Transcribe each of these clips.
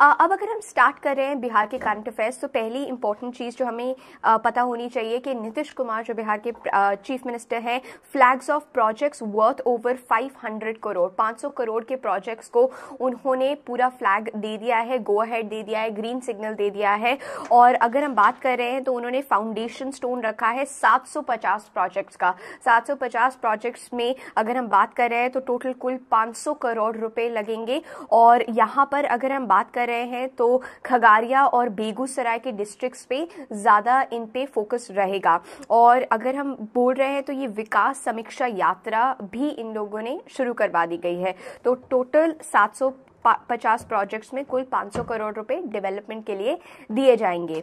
अब अगर हम स्टार्ट कर रहे हैं बिहार के करंट अफेयर्स तो पहली इंपॉर्टेंट चीज़ जो हमें पता होनी चाहिए कि नीतीश कुमार जो बिहार के चीफ मिनिस्टर हैं flags of projects worth over 500 crore 500 crore के प्रोजेक्ट्स को उन्होंने पूरा फ्लैग दे दिया है गो अहेड दे दिया है ग्रीन सिग्नल दे दिया है और अगर हम बात कर रहे हैं तो उन्होंने फाउंडेशन स्टोन रखा है सात प्रोजेक्ट्स का सात प्रोजेक्ट्स में अगर हम बात कर रहे हैं तो टोटल कुल 500 करोड़ रुपए लगेंगे और यहाँ पर अगर हम बात कर कर रहे हैं तो खगारिया और बेगूसराय के डिस्ट्रिक्ट्स पे ज़्यादा इन पे फोकस रहेगा और अगर हम बोल रहे हैं तो ये विकास समीक्षा यात्रा भी इन लोगों ने शुरू करवा दी गई है तो टोटल सात पचास प्रोजेक्ट्स में कुल 500 करोड़ रुपए डेवलपमेंट के लिए दिए जाएंगे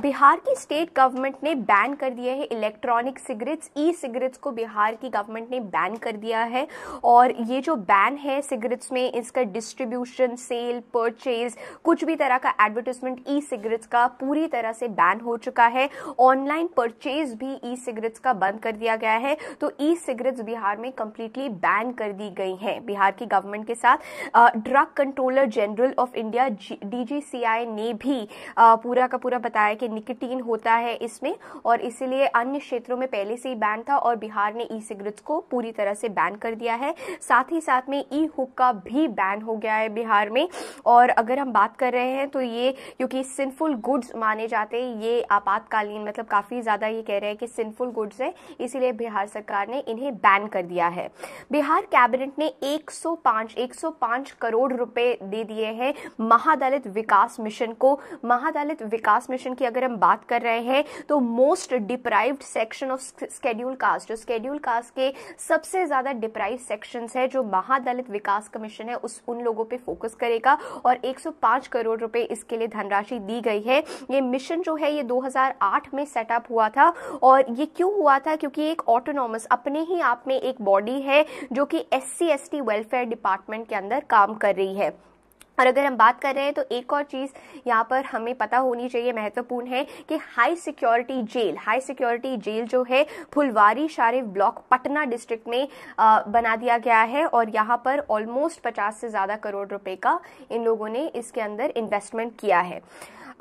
बिहार की स्टेट गवर्नमेंट ने बैन कर दिया है इलेक्ट्रॉनिक सिगरेट्स ई सिगरेट्स को बिहार की गवर्नमेंट ने बैन कर दिया है और ये जो बैन है सिगरेट्स में इसका डिस्ट्रीब्यूशन सेल परचेज कुछ भी तरह का एडवर्टिजमेंट ई सिगरेट्स का पूरी तरह से बैन हो चुका है ऑनलाइन परचेज भी ई सिगरेट्स का बंद कर दिया गया है तो ई सिगरेट्स बिहार में कंप्लीटली बैन कर दी गई हैं बिहार की गवर्नमेंट के साथ आ, drug controller general of India DGCI ने भी आ, पूरा का पूरा बताया कि निकोटीन होता है इसमें और इसीलिए अन्य क्षेत्रों में पहले से ही बैन था और बिहार ने ई सिगरेट्स को पूरी तरह से बैन कर दिया है साथ ही साथ में ई हुक्का भी बैन हो गया है बिहार में और अगर हम बात कर रहे हैं तो ये क्योंकि सिंफुल गुड्स माने जाते हैं ये आपातकालीन मतलब काफ़ी ज़्यादा ये कह रहे हैं कि सिंफुल गुड्स हैं इसीलिए बिहार सरकार ने इन्हें बैन कर दिया है बिहार कैबिनेट ने 105 105 करोड़ करोड़ रुपए दे दिए हैं महादलित विकास मिशन को महादलित विकास मिशन की अगर हम बात कर रहे हैं तो most deprived section of scheduled caste जो स्केड्यूल कास्ट के सबसे ज्यादा डिप्राइव सेक्शन है जो महादलित विकास कमीशन है उस उन लोगों पर फोकस करेगा और 105 करोड़ रुपए इसके लिए धनराशि दी गई है ये मिशन जो है ये 2008 में सेटअप हुआ था और ये क्यों हुआ था क्योंकि एक ऑटोनॉमस अपने ही आप में एक बॉडी है जो कि एस सी वेलफेयर डिपार्टमेंट के अंदर काम कर रही है और अगर हम बात कर रहे हैं तो एक और चीज़ यहाँ पर हमें पता होनी चाहिए महत्वपूर्ण है कि high security jail high security jail जो है फुलवारी शारिफ ब्लॉक पटना डिस्ट्रिक्ट में आ, बना दिया गया है और यहाँ पर ऑलमोस्ट 50 से ज़्यादा करोड़ रुपए का इन लोगों ने इसके अंदर इन्वेस्टमेंट किया है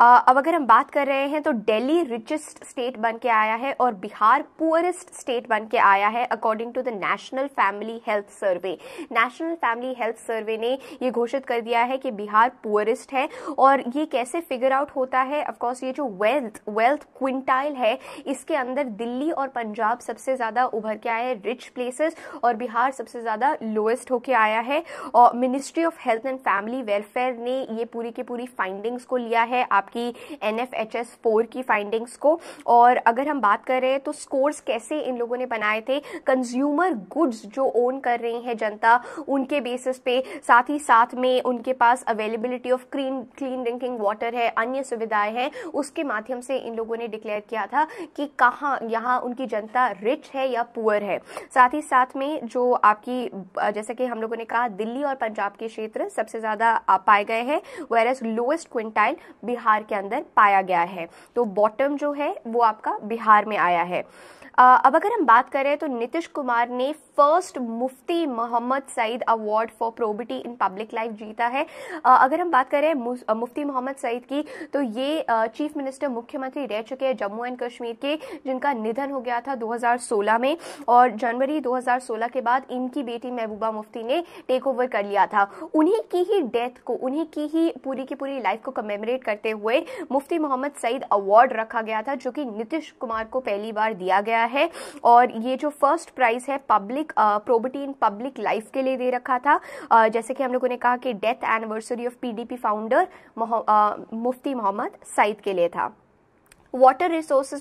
अब अगर हम बात कर रहे हैं तो दिल्ली रिचेस्ट स्टेट बन के आया है और बिहार पुअरेस्ट स्टेट बन के आया है according to the national family health survey national family health survey ने ये घोषित कर दिया है कि बिहार पुअरेस्ट है और ये कैसे फिगर आउट होता है ऑफकोर्स ये जो वेल्थ वेल्थ क्विंटाइल है इसके अंदर दिल्ली और पंजाब सबसे ज़्यादा उभर के आए रिच प्लेसेस और बिहार सबसे ज़्यादा लोएस्ट होके आया है और ministry of health and family welfare ने ये पूरी की पूरी फाइंडिंग्स को लिया है आप आपकी N F H S four की फाइंडिंग्स को और अगर हम बात कर रहे हैं तो स्कोर्स कैसे इन लोगों ने बनाए थे कंज्यूमर गुड्स जो ओन कर रही हैं जनता उनके बेसिस पे साथ ही साथ में उनके पास availability of clean clean drinking water है अन्य सुविधाएं हैं उसके माध्यम से इन लोगों ने डिक्लेयर किया था कि कहाँ यहाँ उनकी जनता रिच है या पुअर है साथ ही साथ में जो आपकी जैसे कि हम लोगों ने कहा दिल्ली और पंजाब के क्षेत्र सबसे ज़्यादा पाए गए हैं whereas lowest quintile Bihar Bihar के अंदर पाया गया है तो बॉटम जो है वो आपका बिहार में आया है अब अगर हम बात करें तो नीतीश कुमार ने first Mufti Mohammad Sayeed award for probity in public life जीता है अगर हम बात करें मुफ्ती मोहम्मद सईद की तो ये चीफ मिनिस्टर मुख्यमंत्री रह चुके हैं जम्मू एंड कश्मीर के जिनका निधन हो गया था 2016 में और जनवरी 2016 के बाद इनकी बेटी महबूबा मुफ्ती ने टेक ओवर कर लिया था उन्हीं की ही डेथ को उन्हीं की ही पूरी की पूरी लाइफ को कमेमोरेट करते हुए मुफ्ती मोहम्मद सईद अवार्ड रखा गया था जो कि नीतीश कुमार को पहली बार दिया गया है और ये जो फर्स्ट प्राइज़ है public probity in public life के लिए दे रखा था आ, uh, जैसे कि हम लोगों ने कहा कि death anniversary of PDP founder Mufti Mohammad Sayeed के लिए था Water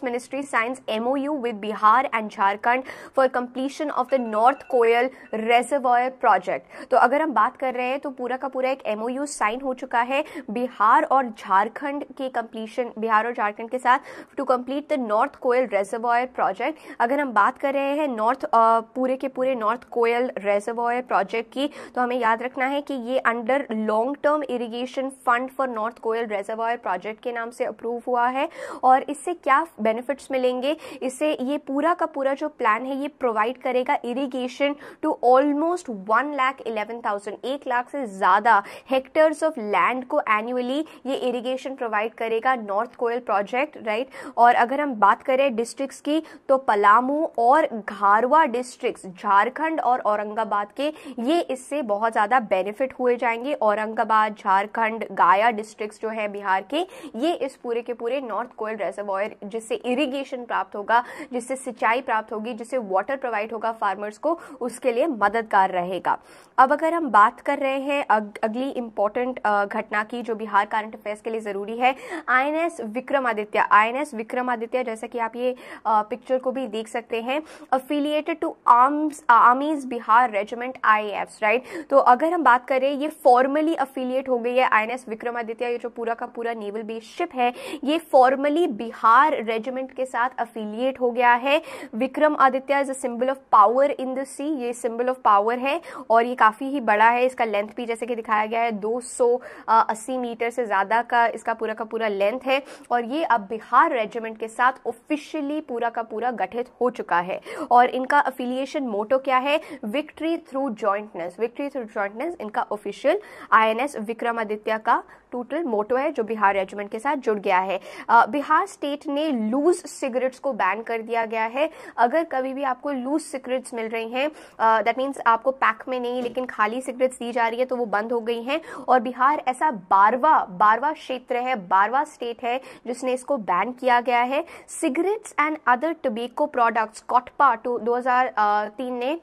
ministry signs M O U with Bihar and Jharkhand for completion of the north Koyal Reservoir project तो अगर हम बात कर रहे हैं तो पूरा का पूरा एक MOU साइन हो चुका है बिहार और झारखंड के कंप्लीशन बिहार और झारखंड के साथ to complete the north Koyal reservoir project अगर हम बात कर रहे हैं नॉर्थ पूरे के पूरे नॉर्थ कोयल रेजर्वॉयर प्रोजेक्ट की तो हमें याद रखना है कि ये under long term irrigation fund for north Koyal reservoir project के नाम से अप्रूव हुआ है और इससे क्या बेनिफिट्स मिलेंगे इससे ये पूरा का पूरा जो प्लान है ये प्रोवाइड करेगा irrigation to almost one lakh eleven thousand एक लाख से ज़्यादा हेक्टर्स ऑफ लैंड को एनुअली ये इरीगेशन प्रोवाइड करेगा नॉर्थ कोयल प्रोजेक्ट राइट और अगर हम बात करें डिस्ट्रिक्ट की तो पलामू और घारवा डिस्ट्रिक्ट झारखंड और औरंगाबाद के ये इससे बहुत ज़्यादा बेनिफिट हुए जाएंगे औरंगाबाद झारखंड गाया डिस्ट्रिक्ट जो है बिहार के ये इस पूरे के पूरे नॉर्थ कोयल रेजर्वॉयर जिससे इरीगेशन प्राप्त होगा जिससे सिंचाई प्राप्त होगी जिससे वाटर प्रोवाइड होगा फार्मर्स को उसके लिए मददगार रहेगा अब अगर हम बात कर रहे हैं अग, अगली इंपॉर्टेंट घटना की जो बिहार करंट अफेयर्स के लिए ज़रूरी है आईएनएस विक्रमादित्य आईएनएस विक्रमादित्य जैसा कि आप ये पिक्चर को भी देख सकते हैं affiliated to arms armies Bihar regiment I right तो अगर हम बात करें ये फॉर्मली अफिलिएट हो गई है आईएनएस विक्रमादित्य ये जो पूरा का पूरा नेवल बेस शिप है ये फॉर्मली बिहार रेजिमेंट के साथ अफिलियट हो गया है Vikram Aditya is a symbol of power in the sea ये सिंबल ऑफ पावर है और ये काफ़ी ही बड़ा है इसका लेंथ भी जैसे कि दिखाया गया है 280 मीटर से ज़्यादा का इसका पूरा का पूरा लेंथ है और ये अब बिहार रेजिमेंट के साथ ऑफिशियली पूरा का पूरा गठित हो चुका है और इनका अफिलियशन मोटो क्या है victory through jointness victory through jointness इनका ऑफिशियल आईएनएस विक्रमादित्य का टोटल मोटो है जो बिहार रेजिमेंट के साथ जुड़ गया है बिहार बिहार स्टेट ने लूज सिगरेट्स को बैन कर दिया गया है अगर कभी भी आपको लूज सिगरेट्स मिल रही हैं दैट मीन्स आपको पैक में नहीं लेकिन खाली सिगरेट्स दी जा रही है तो वो बंद हो गई हैं और बिहार ऐसा बारवा बारवा क्षेत्र है बारवा स्टेट है जिसने इसको बैन किया गया है cigarettes and other tobacco products COTPA two दो ने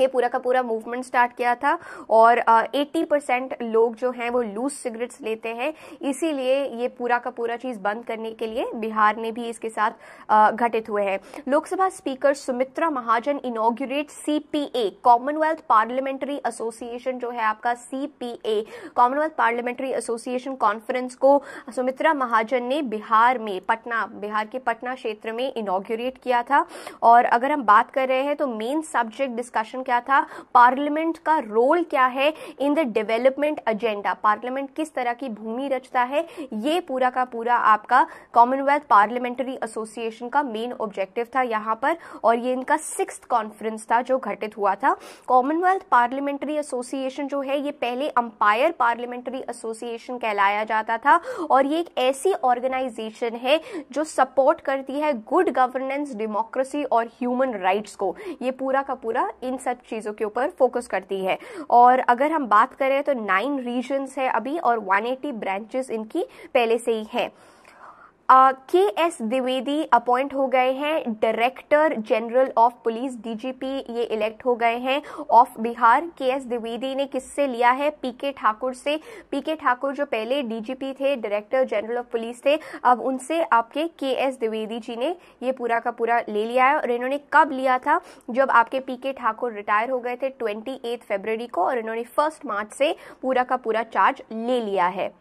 ये पूरा का पूरा मूवमेंट स्टार्ट किया था और एट्टी परसेंट लोग जो हैं वो लूज सिगरेट्स लेते हैं इसीलिए ये पूरा का पूरा चीज़ बंद करने के लिए बिहार ने भी इसके साथ घटित हुए हैं Lok Sabha speaker Sumitra Mahajan inaugurate CPA commonwealth parliamentary association जो है आपका CPA commonwealth parliamentary association conference को सुमित्रा महाजन ने बिहार में पटना बिहार के पटना क्षेत्र में इनोग्यूरेट किया था और अगर हम बात कर रहे हैं तो मेन सब्जेक्ट डिस्कशन क्या था पार्लियामेंट का रोल क्या है in the development agenda parliament किस तरह की भूमि रचता है ये पूरा का पूरा आपका कॉमनवेल्थ पार्लियामेंट्री एसोसिएशन का मेन ऑब्जेक्टिव था यहाँ पर और ये इनका सिक्स कॉन्फ्रेंस था जो घटित हुआ था कॉमनवेल्थ पार्लियामेंट्री एसोसिएशन जो है ये पहले अंपायर पार्लियामेंट्री एसोसिएशन कहलाया जाता था और ये एक ऐसी ऑर्गेनाइजेशन है जो सपोर्ट करती है गुड गवर्नेंस डेमोक्रेसी और ह्यूमन राइट्स को ये पूरा का पूरा इन सच सब चीज़ों के ऊपर फोकस करती है और अगर हम बात करें तो नाइन रीजन्स है अभी और 180 ब्रांचेस इनकी पहले से ही हैं के एस द्विवेदी अपॉइंट हो गए हैं director general of police DGP ये इलेक्ट हो गए हैं ऑफ बिहार के एस द्विवेदी ने किससे लिया है पीके ठाकुर से पीके ठाकुर जो पहले डीजीपी थे डायरेक्टर जनरल ऑफ पुलिस थे अब उनसे आपके के एस द्विवेदी जी ने ये पूरा का पूरा ले लिया है और इन्होंने कब लिया था जब आपके पीके ठाकुर रिटायर हो गए थे ट्वेंटी एथ को और इन्होंने फर्स्ट मार्च से पूरा का पूरा चार्ज ले लिया है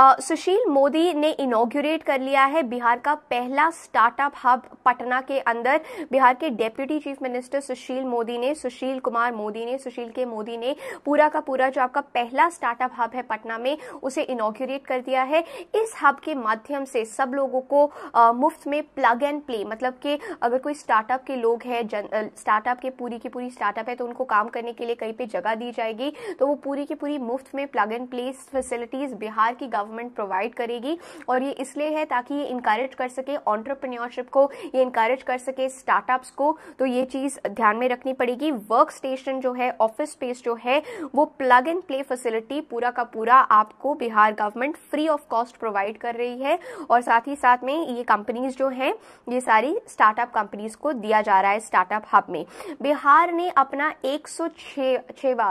सुशील मोदी ने इनोग्यूरेट कर लिया है बिहार का पहला स्टार्टअप हब पटना के अंदर बिहार के deputy chief minister Sushil Modi ने सुशील कुमार मोदी ने सुशील के मोदी ने पूरा का पूरा जो आपका पहला स्टार्टअप हब है पटना में उसे इनोग्यूरेट कर दिया है इस हब के माध्यम से सब लोगों को आ, मुफ्त में प्लग एंड प्ले मतलब कि अगर कोई स्टार्टअप के लोग हैं स्टार्टअप के पूरी की पूरी स्टार्टअप है तो उनको काम करने के लिए कहीं पर जगह दी जाएगी तो वो पूरी की पूरी मुफ्त में plug and play facilities Bihar की गवर्नमेंट गवर्नमेंट प्रोवाइड करेगी और ये इसलिए है ताकि ये इंकरेज कर सके ऑन्टरप्रन्योरशिप को ये इंकरेज कर सके स्टार्टअप्स को तो ये चीज़ ध्यान में रखनी पड़ेगी वर्क स्टेशन जो है ऑफिस स्पेस जो है वो प्लग एंड प्ले फैसिलिटी पूरा का पूरा आपको Bihar government free of cost provide कर रही है और साथ ही साथ में ये कंपनीज जो हैं ये सारी स्टार्टअप कंपनीज को दिया जा रहा है स्टार्टअप हब में बिहार ने अपना एक सौ छवा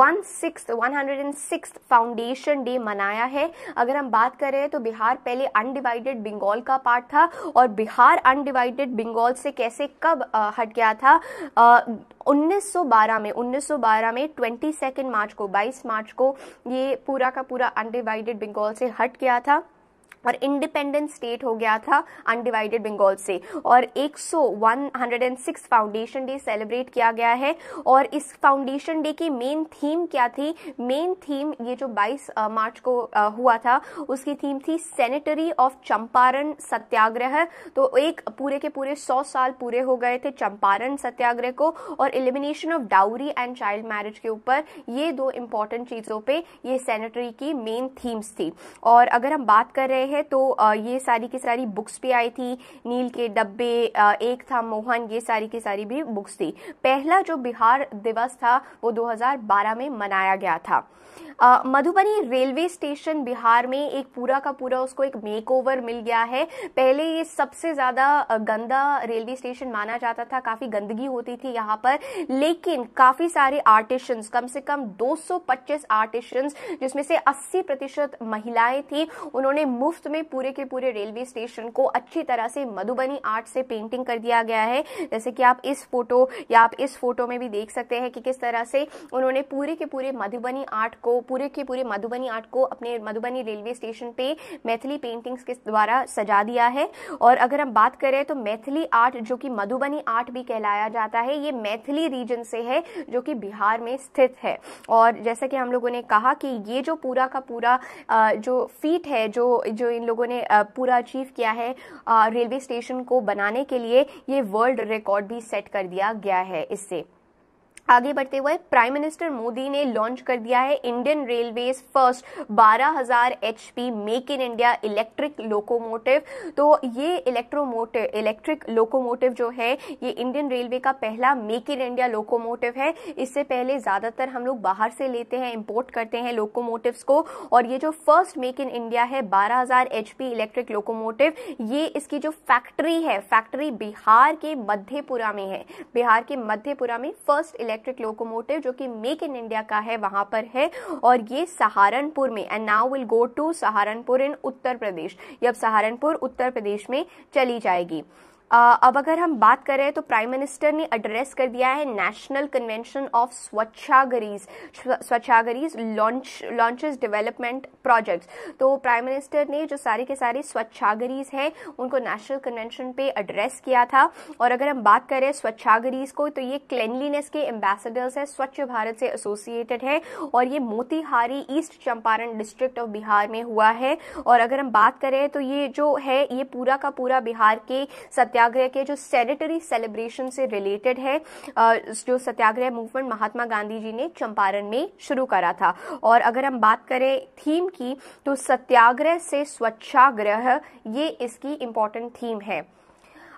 one six one hundred and six foundation day मनाया है अगर हम बात करें तो बिहार पहले अनडिवाइडेड बंगाल का पार्ट था और बिहार अनडिवाइडेड बंगाल से कैसे कब हट गया था 1912 में 1912 में ट्वेंटी मार्च को 22 मार्च को ये पूरा का पूरा अनडिवाइडेड बंगाल से हट गया था और इंडिपेंडेंट स्टेट हो गया था अनडिवाइडेड बंगाल से और 101 फाउंडेशन डे सेलिब्रेट किया गया है और इस फाउंडेशन डे की मेन थीम क्या थी मेन थीम ये जो 22 मार्च को हुआ था उसकी थीम थी सेनेटरी ऑफ चंपारण सत्याग्रह तो एक पूरे के पूरे 100 साल पूरे हो गए थे चंपारण सत्याग्रह को और elimination of dowry and child marriage के ऊपर ये दो इम्पॉर्टेंट चीज़ों पर ये सेनेटरी की मेन थीम्स थी और अगर हम बात कर रहे हैं हैं तो ये सारी की सारी बुक्स भी आई थी नील के डब्बे एक था मोहन ये सारी की सारी भी बुक्स थी पहला जो बिहार दिवस था वो 2012 में मनाया गया था मधुबनी रेलवे स्टेशन बिहार में एक पूरा का पूरा उसको एक मेकओवर मिल गया है पहले ये सबसे ज़्यादा गंदा रेलवे स्टेशन माना जाता था काफ़ी गंदगी होती थी यहाँ पर लेकिन काफ़ी सारे आर्टिशंस कम से कम 225 आर्टिशंस जिसमें से 80 प्रतिशत महिलाएं थी उन्होंने मुफ्त में पूरे के पूरे रेलवे स्टेशन को अच्छी तरह से मधुबनी आर्ट से पेंटिंग कर दिया गया है जैसे कि आप इस फोटो या आप इस फोटो में भी देख सकते हैं कि किस तरह से उन्होंने पूरे के पूरे मधुबनी आर्ट को पूरे के पूरे मधुबनी आर्ट को अपने मधुबनी रेलवे स्टेशन पे मैथिली पेंटिंग्स के द्वारा सजा दिया है और अगर हम बात करें तो मैथिली आर्ट जो कि मधुबनी आर्ट भी कहलाया जाता है ये मैथिली रीजन से है जो कि बिहार में स्थित है और जैसा कि हम लोगों ने कहा कि ये जो पूरा का पूरा जो फीट है जो जो इन लोगों ने पूरा अचीव किया है रेलवे स्टेशन को बनाने के लिए ये वर्ल्ड रिकॉर्ड भी सेट कर दिया गया है इससे आगे बढ़ते हुए प्राइम मिनिस्टर मोदी ने लॉन्च कर दिया है इंडियन रेलवेज फर्स्ट 12000 हजार H make in India electric locomotive तो ये इलेक्ट्रोमोटिव इलेक्ट्रिक लोकोमोटिव जो है ये इंडियन रेलवे का पहला मेक इन इंडिया लोकोमोटिव है इससे पहले ज़्यादातर हम लोग बाहर से लेते हैं इम्पोर्ट करते हैं लोकोमोटिव को और ये जो फर्स्ट मेक इन इंडिया है बारह हजार इलेक्ट्रिक लोकोमोटिव ये इसकी जो फैक्ट्री है फैक्ट्री बिहार के मध्यपुरा में है बिहार के मध्यपुरा में फर्स्ट इलेक्ट्रिक लोकोमोटिव जो कि मेक इन इंडिया का है वहां पर है और ये सहारनपुर में and now will go to Saharanpur in Uttar Pradesh ये अब सहारनपुर उत्तर प्रदेश में चली जाएगी अब अगर हम बात करें तो प्राइम मिनिस्टर ने एड्रेस कर दिया है national convention of Swachhagrahis Swachhagrahis launch launches development projects तो प्राइम मिनिस्टर ने जो सारे के सारे स्वच्छागरीज हैं उनको नेशनल कन्वेंशन पे एड्रेस किया था और अगर हम बात करें स्वच्छागरीज को तो ये क्लेनलीनेस के एम्बेसडर्स हैं स्वच्छ भारत से एसोसिएटेड है और ये Motihari east Champaran district of Bihar में हुआ है और अगर हम बात करें तो ये जो है ये पूरा का पूरा बिहार के सत्या सत्याग्रह के जो सेनेटरी सेलिब्रेशन से रिलेटेड है जो सत्याग्रह मूवमेंट महात्मा गांधी जी ने चंपारण में शुरू करा था और अगर हम बात करें थीम की तो सत्याग्रह से स्वच्छाग्रह ये इसकी इम्पोर्टेंट थीम है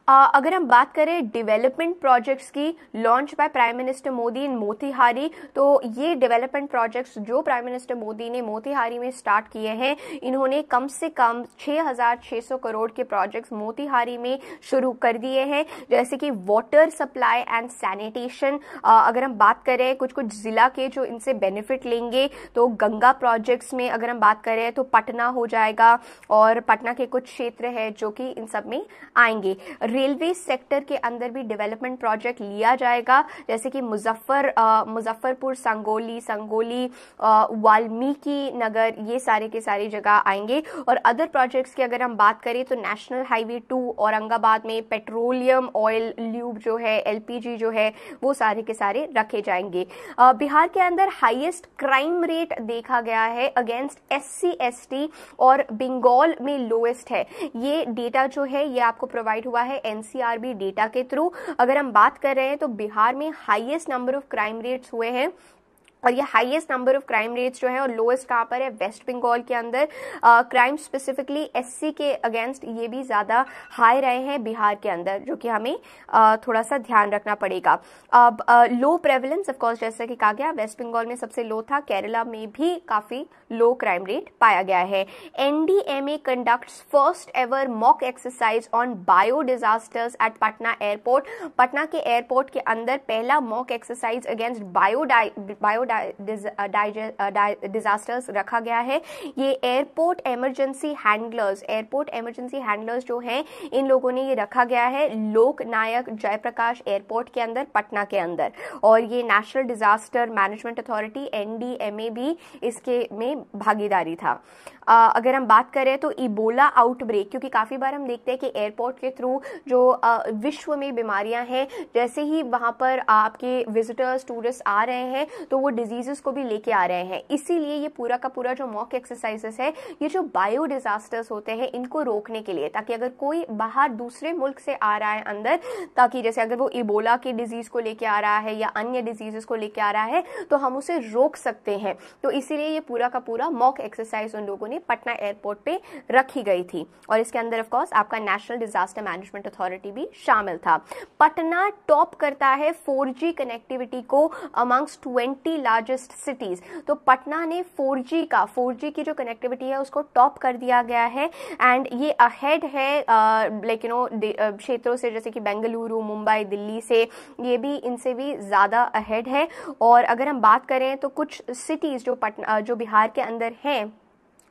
अगर हम बात करें डेवलपमेंट प्रोजेक्ट्स की launch by prime minister Modi in Motihari तो ये डेवलपमेंट प्रोजेक्ट्स जो प्राइम मिनिस्टर मोदी ने मोतिहारी में स्टार्ट किए हैं इन्होंने कम से कम 6,600 करोड़ के प्रोजेक्ट्स मोतिहारी में शुरू कर दिए हैं जैसे कि वाटर सप्लाई एंड सैनिटेशन अगर हम बात करें कुछ कुछ ज़िला के जो इनसे बेनिफिट लेंगे तो गंगा प्रोजेक्ट्स में अगर हम बात करें तो पटना हो जाएगा और पटना के कुछ क्षेत्र है जो कि इन सब में आएंगे रेलवे सेक्टर के अंदर भी डेवलपमेंट प्रोजेक्ट लिया जाएगा जैसे कि मुजफ्फर मुजफ्फरपुर संगोली संगोली वाल्मीकि नगर ये सारे के सारे जगह आएंगे और अदर प्रोजेक्ट्स की अगर हम बात करें तो नेशनल हाईवे टू औरंगाबाद में पेट्रोलियम ऑयल ल्यूब जो है एलपीजी जो है वो सारे के सारे रखे जाएंगे बिहार के अंदर हाइएस्ट क्राइम रेट देखा गया है अगेंस्ट एस सी और बंगाल में लोएस्ट है ये डेटा जो है ये आपको प्रोवाइड हुआ है एनसीआरबी डेटा के थ्रू अगर हम बात कर रहे हैं तो बिहार में highest number of crime rates हुए हैं और ये highest number of crime rates जो है और लोएस्ट कहाँ पर है वेस्ट बंगाल के अंदर क्राइम स्पेसिफिकली एससी के अगेंस्ट ये भी ज़्यादा हाई रहे हैं बिहार के अंदर जो कि हमें uh, थोड़ा सा ध्यान रखना पड़ेगा अब लो प्रेवलेंस ऑफकोर्स जैसा कि कहा गया वेस्ट बंगाल में सबसे लो था केरला में भी काफ़ी लो क्राइम रेट पाया गया है NDMA conduct first ever mock exercise on bio disasters at Patna airport Patna के एयरपोर्ट के अंदर पहला mock exercise against bio bio disasters रखा गया है ये airport emergency handlers airport emergency handlers जो हैं इन लोगों ने ये रखा गया है लोक नायक जयप्रकाश एयरपोर्ट के अंदर पटना के अंदर और ये national disaster management authority NDMA भी इसके में भागीदारी था आ, अगर हम बात करें तो इबोला आउटब्रेक क्योंकि काफ़ी बार हम देखते हैं कि एयरपोर्ट के थ्रू जो आ, विश्व में बीमारियां हैं जैसे ही वहां पर आपके विजिटर्स टूरिस्ट आ रहे हैं तो वो डिजीजेस को भी लेके आ रहे हैं इसीलिए ये पूरा का पूरा जो मॉक एक्सरसाइजेस है ये जो बायो डिजास्टर्स होते हैं इनको रोकने के लिए ताकि अगर कोई बाहर दूसरे मुल्क से आ रहा है अंदर ताकि जैसे अगर वो इबोला की डिजीज को लेके आ रहा है या अन्य डिजीजेस को लेके आ रहा है तो हम उसे रोक सकते हैं तो इसीलिए ये पूरा का पूरा मॉक एक्सरसाइज उन लोगों ने पटना एयरपोर्ट पे रखी गई थी और इसके अंदर ऑफकोर्स आपका नेशनल डिजास्टर मैनेजमेंट अथॉरिटी भी शामिल था पटना टॉप करता है फोर कनेक्टिविटी को अमंग्स ट्वेंटी लार्जेस्ट सिटीज़ तो पटना ने 4G का 4G की जो कनेक्टिविटी है उसको टॉप कर दिया गया है एंड ये अहेड है लाइक यू नो क्षेत्रों से जैसे कि बेंगलुरु मुंबई दिल्ली से ये भी इनसे भी ज़्यादा अहेड है और अगर हम बात करें तो कुछ सिटीज़ जो पटना जो बिहार के अंदर हैं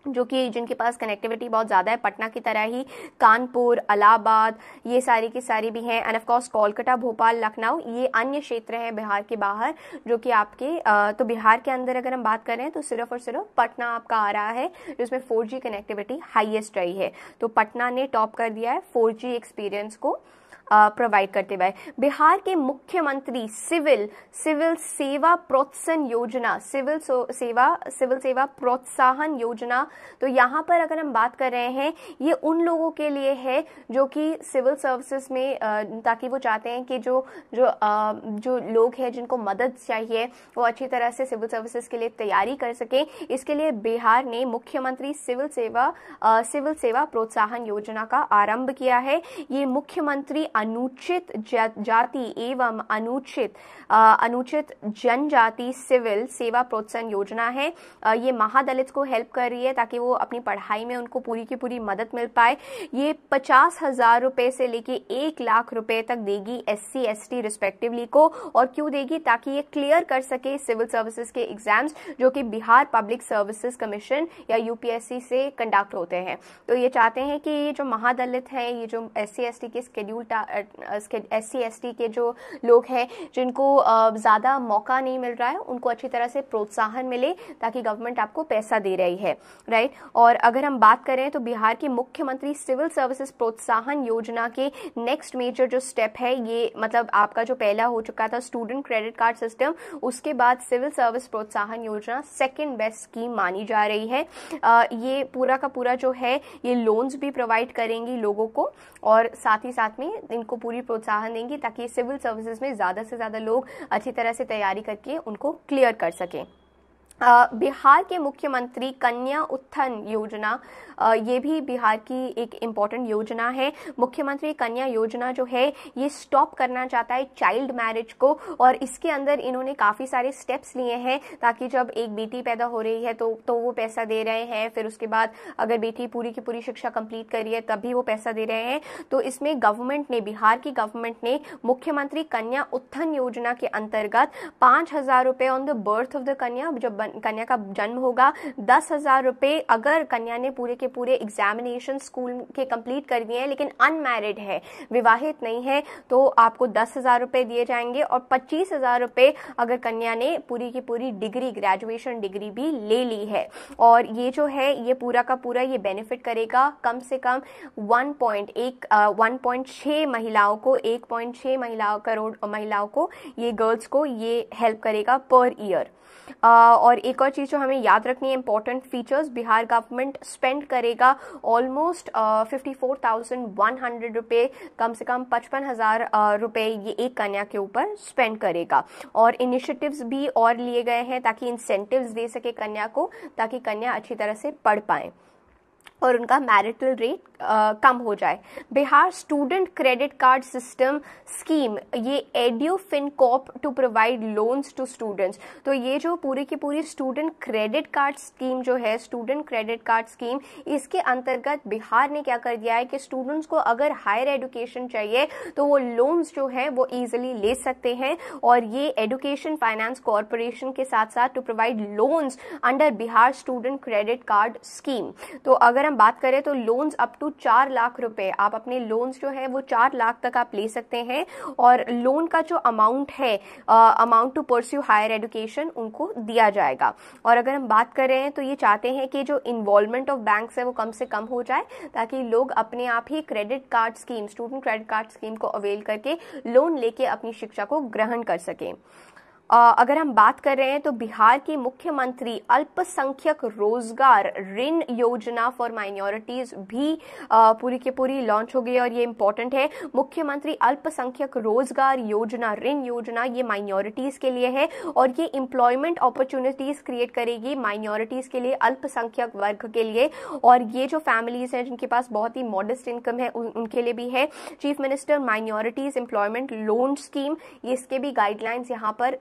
जो कि जिनके पास कनेक्टिविटी बहुत ज़्यादा है पटना की तरह ही कानपुर अलाहाबाद ये सारी की सारी भी हैं एंड ऑफकोर्स कोलकाता भोपाल लखनऊ ये अन्य क्षेत्र हैं बिहार के बाहर जो कि आपके तो बिहार के अंदर अगर हम बात करें तो सिर्फ और सिर्फ पटना आपका आ रहा है जिसमें फोर कनेक्टिविटी हाइएस्ट रही है तो पटना ने टॉप कर दिया है फोर एक्सपीरियंस को प्रोवाइड करते हुए बिहार के मुख्यमंत्री सिविल सिविल सेवा प्रोत्साहन योजना सिविल सेवा सिविल सेवा प्रोत्साहन योजना तो यहाँ पर अगर हम बात कर रहे हैं ये उन लोगों के लिए है जो कि सिविल सर्विसेज में ताकि वो चाहते हैं कि जो जो जो लोग हैं जिनको मदद चाहिए वो अच्छी तरह से सिविल सर्विसेज के लिए तैयारी कर सके इसके लिए बिहार ने मुख्यमंत्री सिविल सेवा सिविल सेवा प्रोत्साहन योजना का आरंभ किया है ये मुख्यमंत्री अनुचित जाति एवं अनुचित अनुचित जनजाति सिविल सेवा प्रोत्साहन योजना है ये महादलित को हेल्प कर रही है ताकि वो अपनी पढ़ाई में उनको पूरी की पूरी मदद मिल पाए ये पचास हज़ार रुपये से लेके एक लाख रुपए तक देगी S C S T respectively को और क्यों देगी ताकि ये क्लियर कर सके सिविल सर्विसेज के एग्जाम्स जो कि बिहार पब्लिक सर्विसेज कमीशन या यूपीएससी से कंडक्ट होते हैं तो ये चाहते हैं कि ये जो महादलित है ये जो एस सी एस टी के scheduled S C S T के जो लोग हैं जिनको ज़्यादा मौका नहीं मिल रहा है उनको अच्छी तरह से प्रोत्साहन मिले ताकि गवर्नमेंट आपको पैसा दे रही है राइट और अगर हम बात करें तो बिहार के मुख्यमंत्री सिविल सर्विसेज प्रोत्साहन योजना के नेक्स्ट मेजर जो स्टेप है ये मतलब आपका जो पहला हो चुका था स्टूडेंट क्रेडिट कार्ड सिस्टम उसके बाद सिविल सर्विस प्रोत्साहन योजना सेकेंड बेस्ट स्कीम मानी जा रही है आ, ये पूरा का पूरा जो है ये लोन्स भी प्रोवाइड करेंगी लोगों को और साथ ही साथ में इनको पूरी प्रोत्साहन देंगी ताकि सिविल सर्विसेज में ज़्यादा से ज़्यादा लोग अच्छी तरह से तैयारी करके उनको क्लियर कर सकें बिहार के मुख्यमंत्री कन्या उत्थान योजना ये भी बिहार की एक इम्पॉर्टेंट योजना है मुख्यमंत्री कन्या योजना जो है ये स्टॉप करना चाहता है चाइल्ड मैरिज को और इसके अंदर इन्होंने काफ़ी सारे स्टेप्स लिए हैं ताकि जब एक बेटी पैदा हो रही है तो तो वो पैसा दे रहे हैं फिर उसके बाद अगर बेटी पूरी की पूरी शिक्षा कंप्लीट करी है तभी वो पैसा दे रहे हैं तो इसमें गवर्नमेंट ने बिहार की गवर्नमेंट ने मुख्यमंत्री कन्या उत्थान योजना के अंतर्गत पाँच हज़ार रुपये on the birth of the कन्या जब बन कन्या का जन्म होगा दस हजार रुपये अगर कन्या ने पूरे के पूरे एग्जामिनेशन स्कूल के कंप्लीट कर दिए हैं लेकिन अनमैरिड है विवाहित नहीं है तो आपको दस हजार रुपये दिए जाएंगे और पच्चीस हजार रुपये अगर कन्या ने पूरी की पूरी डिग्री ग्रेजुएशन डिग्री भी ले ली है और ये जो है ये पूरा का पूरा ये बेनिफिट करेगा कम से कम वन पॉइंट एक वन पॉइंट छः महिलाओं को एक पॉइंट छः महिलाओं करोड़ महिलाओं को ये गर्ल्स को ये हेल्प करेगा पर ईयर और एक और चीज़ जो हमें याद रखनी है important features Bihar government spend करेगा almost fifty four thousand one hundred रुपये कम से कम पचपन हज़ार रुपये ये एक कन्या के ऊपर स्पेंड करेगा और इनिशिएटिव्स भी और लिए गए हैं ताकि इंसेंटिव्स दे सके कन्या को ताकि कन्या अच्छी तरह से पढ़ पाए और उनका मैरिटल रेट कम हो जाए Bihar student credit card system scheme ये एडियो फिनकॉप to provide loans to students तो ये जो पूरी की पूरी स्टूडेंट क्रेडिट कार्ड स्कीम जो है स्टूडेंट क्रेडिट कार्ड स्कीम इसके अंतर्गत बिहार ने क्या कर दिया है कि स्टूडेंट्स को अगर हायर एजुकेशन चाहिए तो वो लोन्स जो है वो ईजिली ले सकते हैं और ये एजुकेशन फाइनेंस कॉरपोरेशन के साथ साथ to provide loans under Bihar student credit card scheme तो अगर हम हम बात करें तो लोन्स अप टू चार लाख रुपए आप अपने लोन्स जो है वो चार लाख तक आप ले सकते हैं और लोन का जो अमाउंट है amount to pursue higher education उनको दिया जाएगा और अगर हम बात कर रहे हैं तो ये चाहते हैं कि जो इन्वॉल्वमेंट ऑफ बैंक है वो कम से कम हो जाए ताकि लोग अपने आप ही credit card scheme student credit card scheme को अवेल करके लोन लेके अपनी शिक्षा को ग्रहण कर सकें अगर हम बात कर रहे हैं तो बिहार के मुख्यमंत्री अल्पसंख्यक रोजगार ऋण योजना फॉर माइनॉरिटीज भी पूरी के पूरी लॉन्च हो गई और ये इम्पोर्टेंट है मुख्यमंत्री अल्पसंख्यक रोजगार योजना ऋण योजना ये माइनॉरिटीज के लिए है और ये इम्प्लॉयमेंट अपॉर्चुनिटीज क्रिएट करेगी माइनॉरिटीज के लिए अल्पसंख्यक वर्ग के लिए और ये जो फैमिलीज हैं जिनके पास बहुत ही मॉडस्ट इनकम है उन, उनके लिए भी है chief minister minorities employment loan scheme इसके भी गाइडलाइंस यहाँ पर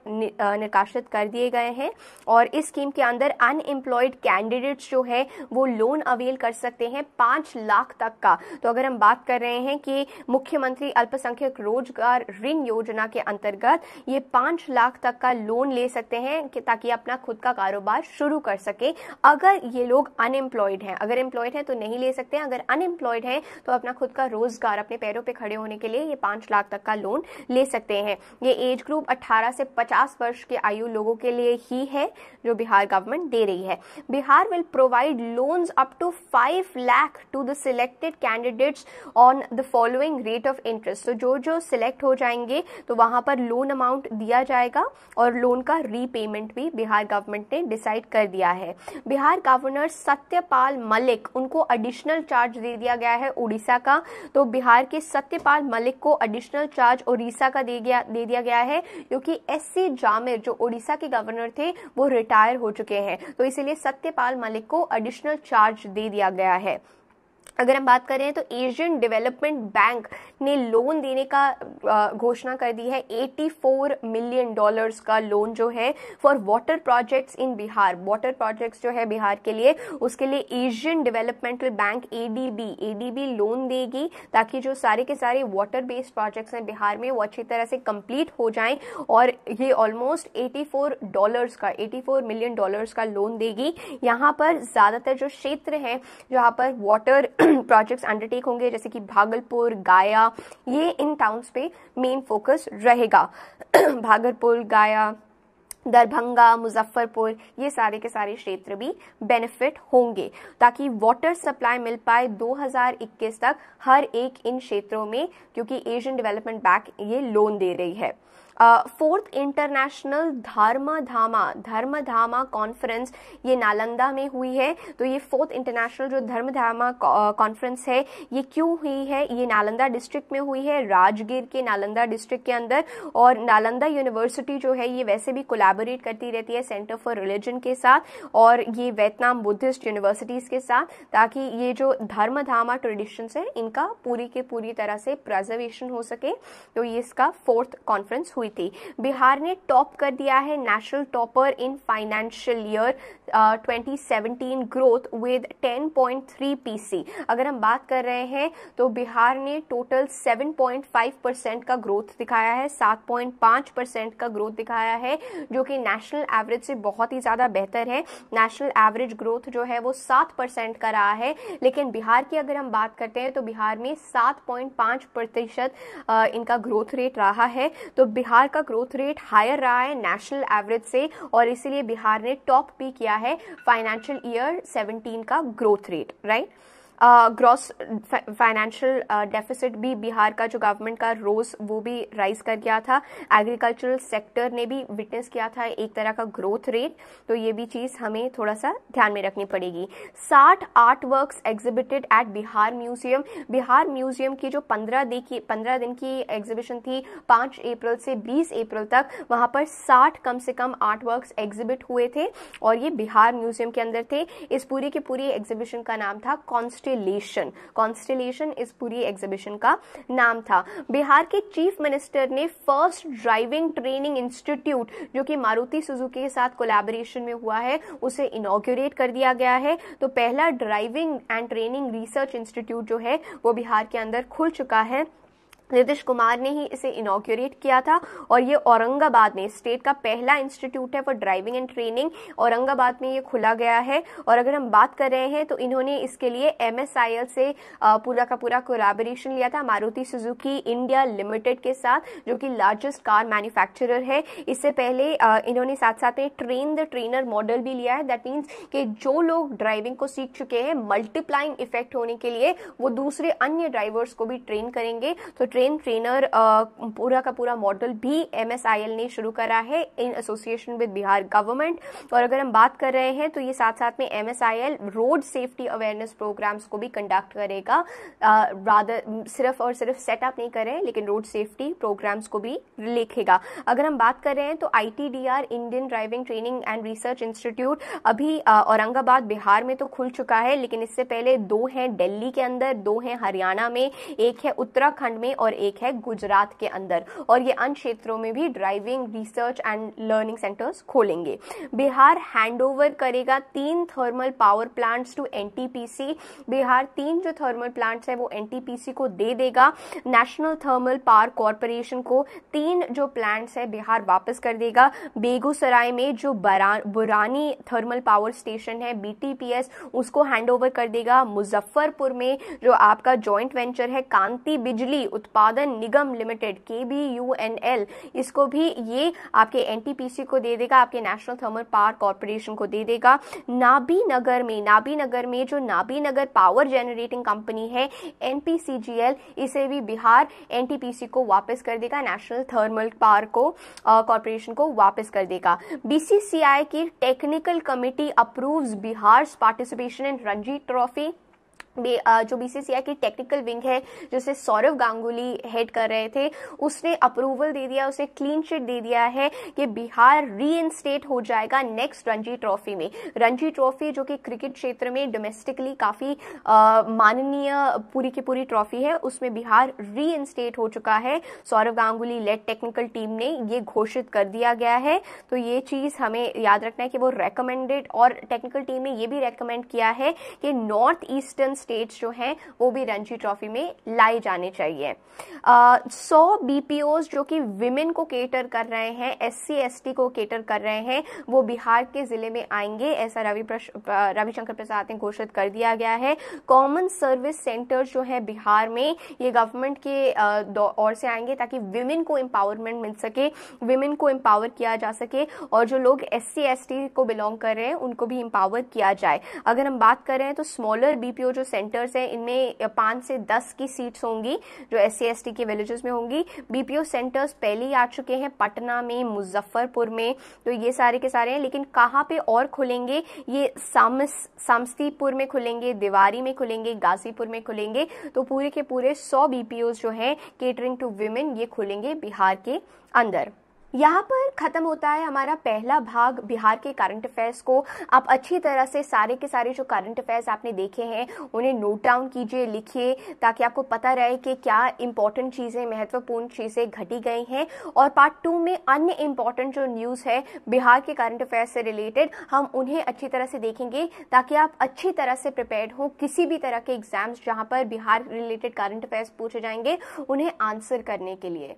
निकाशित कर दिए गए हैं और इस स्कीम के अंदर अनएम्प्लॉयड कैंडिडेट्स जो है वो लोन अवेल कर सकते हैं पाँच लाख तक का तो अगर हम बात कर रहे हैं कि मुख्यमंत्री अल्पसंख्यक रोजगार ऋण योजना के अंतर्गत ये पाँच लाख तक का लोन ले सकते हैं ताकि अपना खुद का कारोबार शुरू कर सके अगर ये लोग अनएम्प्लॉयड हैं अगर एम्प्लॉयड हैं तो नहीं ले सकते हैं अगर अनएम्प्लॉयड हैं तो अपना खुद का रोजगार अपने पैरों पर पे खड़े होने के लिए ये पाँच लाख तक का लोन ले सकते हैं ये एज ग्रुप अट्ठारह से पचास 50 वर्ष के आयु लोगों के लिए ही है जो बिहार गवर्नमेंट दे रही है Bihar will provide loans up to 5 lakh to the selected candidates on the following rate of interest तो जो जो सिलेक्ट हो जाएंगे तो वहां पर लोन अमाउंट दिया जाएगा और लोन का रीपेमेंट भी बिहार गवर्नमेंट ने डिसाइड कर दिया है बिहार गवर्नर सत्यपाल मलिक उनको एडिशनल चार्ज दे दिया गया है उड़ीसा का तो बिहार के सत्यपाल मलिक को एडिशनल चार्ज उड़ीसा का दे गया दे दिया गया है क्योंकि एससी जामिर जो ओडिशा के गवर्नर थे वो रिटायर हो चुके हैं तो इसीलिए सत्यपाल मलिक को एडिशनल चार्ज दे दिया गया है अगर हम बात करें तो एशियन डेवलपमेंट बैंक ने लोन देने का घोषणा कर दी है 84 मिलियन डॉलर्स का लोन जो है for water projects in Bihar water projects जो है बिहार के लिए उसके लिए Asian developmental bank ADB ADB loan देगी ताकि जो सारे के सारे वाटर बेस्ड प्रोजेक्ट्स हैं बिहार में वो अच्छी तरह से कंप्लीट हो जाए और ये ऑलमोस्ट एटी डॉलर्स का एटी मिलियन डॉलर्स का लोन देगी यहाँ पर ज़्यादातर जो क्षेत्र हैं जहाँ पर वाटर प्रोजेक्ट्स अंडरटेक होंगे जैसे कि भागलपुर गाया ये इन टाउन्स पे मेन फोकस रहेगा भागलपुर गाया दरभंगा मुजफ्फरपुर ये सारे के सारे क्षेत्र भी बेनिफिट होंगे ताकि वाटर सप्लाई मिल पाए 2021 तक हर एक इन क्षेत्रों में क्योंकि एशियन डेवलपमेंट बैंक ये लोन दे रही है फोर्थ इंटरनेशनल धर्म धामा धर्म धामा कॉन्फ्रेंस ये नालंदा में हुई है तो ये फोर्थ इंटरनेशनल जो धर्म धामा कॉन्फ्रेंस है ये क्यों हुई है ये नालंदा डिस्ट्रिक्ट में हुई है राजगीर के नालंदा डिस्ट्रिक्ट के अंदर और नालंदा यूनिवर्सिटी जो है ये वैसे भी कोलेबोरेट करती रहती है सेंटर फॉर रिलीजन के साथ और ये वियतनाम बुद्धिस्ट यूनिवर्सिटीज़ के साथ ताकि ये जो धर्म धामा है इनका पूरी के पूरी तरह से प्रजर्वेशन हो सके तो ये इसका फोर्थ कॉन्फ्रेंस हुई हुई थी बिहार ने टॉप कर दिया है national topper in financial year 2017 growth with 10.3 PC अगर हम बात कर रहे हैं तो बिहार ने टोटल 7.5 परसेंट का ग्रोथ दिखाया है 7.5 परसेंट का ग्रोथ दिखाया है जो कि नेशनल एवरेज से बहुत ही ज़्यादा बेहतर है नेशनल एवरेज ग्रोथ जो है वो सात परसेंट का रहा है लेकिन बिहार की अगर हम बात करते हैं तो बिहार में 7.5 प्रतिशत इनका ग्रोथ रेट रहा है तो बिहार बिहार का ग्रोथ रेट हायर रहा है नेशनल एवरेज से और इसीलिए बिहार ने टॉप भी किया है फाइनेंशियल ईयर 17 का growth rate right gross financial deficit भी बिहार का जो गवर्नमेंट का रोज वो भी राइज कर गया था एग्रीकल्चरल सेक्टर ने भी विटनेस किया था एक तरह का ग्रोथ रेट तो ये भी चीज़ हमें थोड़ा सा ध्यान में रखनी पड़ेगी साठ art work exhibited at Bihar museum Bihar museum की जो पंद्रह दिन की पंद्रह दिन की एग्जिबिशन थी पांच अप्रैल से बीस अप्रैल तक वहां पर साठ कम से कम आर्ट वर्क एग्जिबिट हुए थे और ये बिहार म्यूजियम के अंदर थे इस पूरी की पूरी एग्जिबिशन का नाम था कॉन्स्टेंट कॉन्स्टिलेशन कॉन्स्टिलेशन इस पूरी एग्जीबिशन का नाम था बिहार के चीफ मिनिस्टर ने फर्स्ट ड्राइविंग ट्रेनिंग इंस्टीट्यूट जो कि मारुति सुजुकी के साथ कोलेबोरेशन में हुआ है उसे इनोग्रेट कर दिया गया है तो पहला driving and training research institute जो है वो बिहार के अंदर खुल चुका है नीतीश कुमार ने ही इसे इनोग्रेट किया था और ये औरंगाबाद में स्टेट का पहला इंस्टीट्यूट है for driving and training Aurangabad में ये खुला गया है और अगर हम बात कर रहे हैं तो इन्होंने इसके लिए एम से पूरा का पूरा कोलाबोरेशन लिया था मारुति सुजुकी इंडिया लिमिटेड के साथ जो कि लार्जेस्ट कार मैन्युफैक्चरर है इससे पहले इन्होंने साथ साथ में ट्रेन द ट्रेनर मॉडल भी लिया है दैट मीन्स कि जो लोग ड्राइविंग को सीख चुके हैं मल्टीप्लाइंग इफेक्ट होने के लिए वो दूसरे अन्य ड्राइवर्स को भी ट्रेन करेंगे तो ट्रेन ब्रेन ट्रेनर पूरा का पूरा मॉडल भी एम ने शुरू करा है in association with Bihar government और अगर हम बात कर रहे हैं तो ये साथ साथ में एम रोड सेफ्टी अवेयरनेस प्रोग्राम्स को भी कंडक्ट करेगा रादर सिर्फ और सिर्फ सेटअप नहीं करें लेकिन रोड सेफ्टी प्रोग्राम्स को भी लिखेगा अगर हम बात कर रहे हैं तो आई Indian driving training and research institute अभी औरंगाबाद बिहार में तो खुल चुका है लेकिन इससे पहले दो हैं दिल्ली के अंदर दो हैं हरियाणा में एक है उत्तराखंड में और एक है गुजरात के अंदर और ये अन्य क्षेत्रों में भी driving research and learning centres खोलेंगे बिहार हैंडओवर करेगा तीन thermal power plants to NTPC Bihar तीन जो थर्मल प्लांट्स है वो एनटीपीसी को दे देगा नेशनल थर्मल पावर कॉरपोरेशन को तीन जो प्लांट्स है बिहार वापस कर देगा बेगूसराय में जो बुरानी थर्मल पावर स्टेशन है बीटीपीएस उसको हैंडओवर कर देगा मुजफ्फरपुर में जो आपका जॉइंट वेंचर है कांति बिजली उत्पादन उत्पादन निगम लिमिटेड के बी यू एन एल इसको भी ये आपके एन टी सी को दे देगा आपके नेशनल थर्मल पावर कॉरपोरेशन को दे देगा नाबी नगर में नाबी नगर में जो Nabi Nagar power generating company है एनपीसीजीएल इसे भी बिहार एनटीपीसी को वापस कर देगा नेशनल थर्मल पावर को कॉरपोरेशन को वापस कर देगा बी सी सी आई की technical committee approve Bihar participation in Ranji trophy जो बीसीसीआई की टेक्निकल विंग है जिसे सौरव गांगुली हेड कर रहे थे उसने अप्रूवल दे दिया उसे क्लीन चिट दे दिया है कि बिहार री हो जाएगा नेक्स्ट रणजी ट्रॉफी में रणजी ट्रॉफी जो कि क्रिकेट क्षेत्र में डोमेस्टिकली काफ़ी माननीय पूरी की पूरी ट्रॉफी है उसमें बिहार री हो चुका है Sourav Ganguly led technical team ने ये घोषित कर दिया गया है तो ये चीज़ हमें याद रखना है कि वो रेकमेंडेड और टेक्निकल टीम ने यह भी रेकमेंड किया है कि नॉर्थ ईस्टर्न स्टेट्स जो हैं वो भी रणजी ट्रॉफी में लाए जाने चाहिए सौ बी जो कि विमेन को केटर कर रहे हैं एस सी को केटर कर रहे हैं वो बिहार के ज़िले में आएंगे ऐसा रवि रविशंकर प्रसाद ने घोषित कर दिया गया है कॉमन सर्विस सेंटर्स जो है बिहार में ये गवर्नमेंट के ओर से आएंगे ताकि विमेन को एम्पावरमेंट मिल सके विमेन को एम्पावर किया जा सके और जो लोग एस सी को बिलोंग कर रहे हैं उनको भी एम्पावर किया जाए अगर हम बात करें तो स्मॉलर बीपीओ जो सेंटर्स हैं इनमें पाँच से दस की सीट्स होंगी जो एस सी के विलेजेस में होंगी बीपीओ सेंटर्स पहले ही आ चुके हैं पटना में मुजफ्फरपुर में तो ये सारे के सारे हैं लेकिन कहाँ पे और खुलेंगे ये समस्तीपुर में खुलेंगे दिवारी में खुलेंगे गाजीपुर में खुलेंगे तो पूरे के पूरे सौ बी जो हैं केटरिंग टू वीमेन ये खुलेंगे बिहार के अंदर यहाँ पर ख़त्म होता है हमारा पहला भाग बिहार के करंट अफेयर्स को आप अच्छी तरह से सारे के सारे जो करंट अफेयर्स आपने देखे हैं उन्हें नोट डाउन कीजिए लिखिए ताकि आपको पता रहे कि क्या इंपॉर्टेंट चीज़ें महत्वपूर्ण चीज़ें घटी गई हैं और पार्ट टू में अन्य इंपॉर्टेंट जो न्यूज़ है बिहार के करंट अफेयर्स से रिलेटेड हम उन्हें अच्छी तरह से देखेंगे ताकि आप अच्छी तरह से प्रिपेयर हों किसी भी तरह के एग्जाम्स जहाँ पर बिहार रिलेटेड करंट अफेयर्स पूछे जाएंगे उन्हें आंसर करने के लिए